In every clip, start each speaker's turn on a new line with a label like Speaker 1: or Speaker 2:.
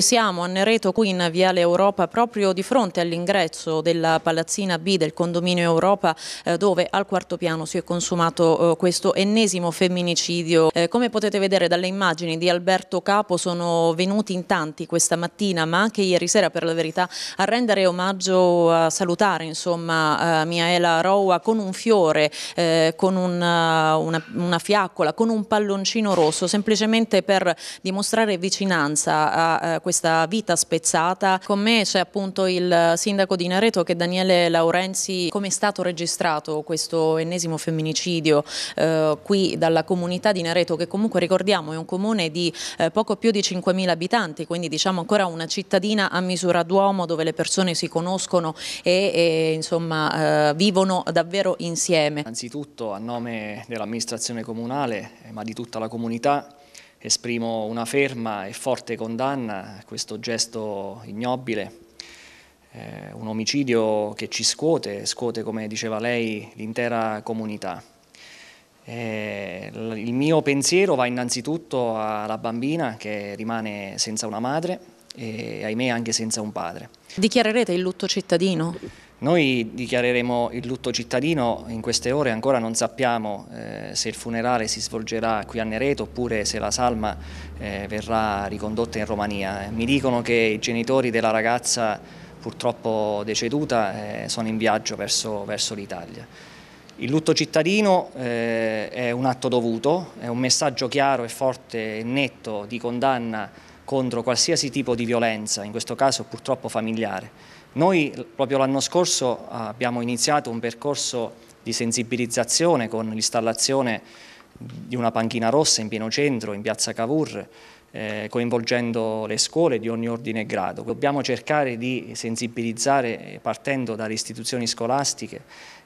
Speaker 1: Siamo a Nereto qui in Viale Europa proprio di fronte all'ingresso della palazzina B del condominio Europa eh, dove al quarto piano si è consumato eh, questo ennesimo femminicidio. Eh, come potete vedere dalle immagini di Alberto Capo sono venuti in tanti questa mattina ma anche ieri sera per la verità a rendere omaggio, a salutare insomma Miaela Roua con un fiore, con una, una, una fiaccola, con un palloncino rosso semplicemente per dimostrare vicinanza a questa vita spezzata. Con me c'è appunto il sindaco di Nareto che Daniele Laurenzi. Come è stato registrato questo ennesimo femminicidio eh, qui dalla comunità di Nareto che comunque ricordiamo è un comune di eh, poco più di 5.000 abitanti, quindi diciamo ancora una cittadina a misura d'uomo dove le persone si conoscono e, e insomma eh, vivono davvero insieme. Anzitutto
Speaker 2: a nome dell'amministrazione comunale eh, ma di tutta la comunità esprimo una ferma e forte condanna a questo gesto ignobile, eh, un omicidio che ci scuote, scuote come diceva lei l'intera comunità. Eh, il mio pensiero va innanzitutto alla bambina che rimane senza una madre e ahimè anche senza un padre.
Speaker 1: Dichiarerete il lutto cittadino?
Speaker 2: Noi dichiareremo il lutto cittadino, in queste ore ancora non sappiamo eh, se il funerale si svolgerà qui a Nereto oppure se la salma eh, verrà ricondotta in Romania. Mi dicono che i genitori della ragazza purtroppo deceduta eh, sono in viaggio verso, verso l'Italia. Il lutto cittadino eh, è un atto dovuto, è un messaggio chiaro e forte e netto di condanna contro qualsiasi tipo di violenza, in questo caso purtroppo familiare. Noi proprio l'anno scorso abbiamo iniziato un percorso di sensibilizzazione con l'installazione di una panchina rossa in pieno centro, in piazza Cavour, eh, coinvolgendo le scuole di ogni ordine e grado. Dobbiamo cercare di sensibilizzare partendo dalle istituzioni scolastiche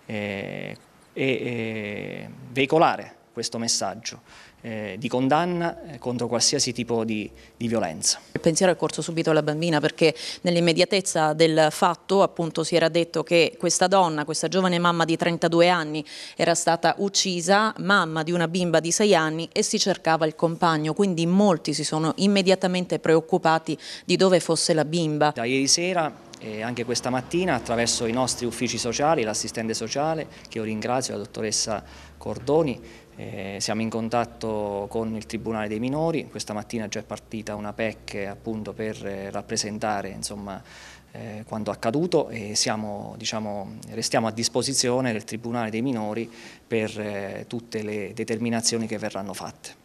Speaker 2: eh, e eh, veicolare questo messaggio eh, di condanna eh, contro qualsiasi tipo di, di,
Speaker 1: violenza. Il pensiero è corso subito alla bambina perché nell'immediatezza del fatto appunto si era detto che questa donna, questa giovane mamma di 32 anni era stata uccisa, mamma di una bimba di 6 anni e si cercava il compagno, quindi molti si sono immediatamente preoccupati di dove fosse la bimba. Da ieri sera e anche questa mattina
Speaker 2: attraverso i nostri uffici sociali, l'assistente sociale che io ringrazio, la dottoressa Cordoni, eh, siamo in contatto con il Tribunale dei Minori, questa mattina già è partita una PEC appunto, per eh, rappresentare insomma, eh, quanto accaduto e siamo, diciamo, restiamo a disposizione del Tribunale dei Minori per eh, tutte le determinazioni che verranno fatte.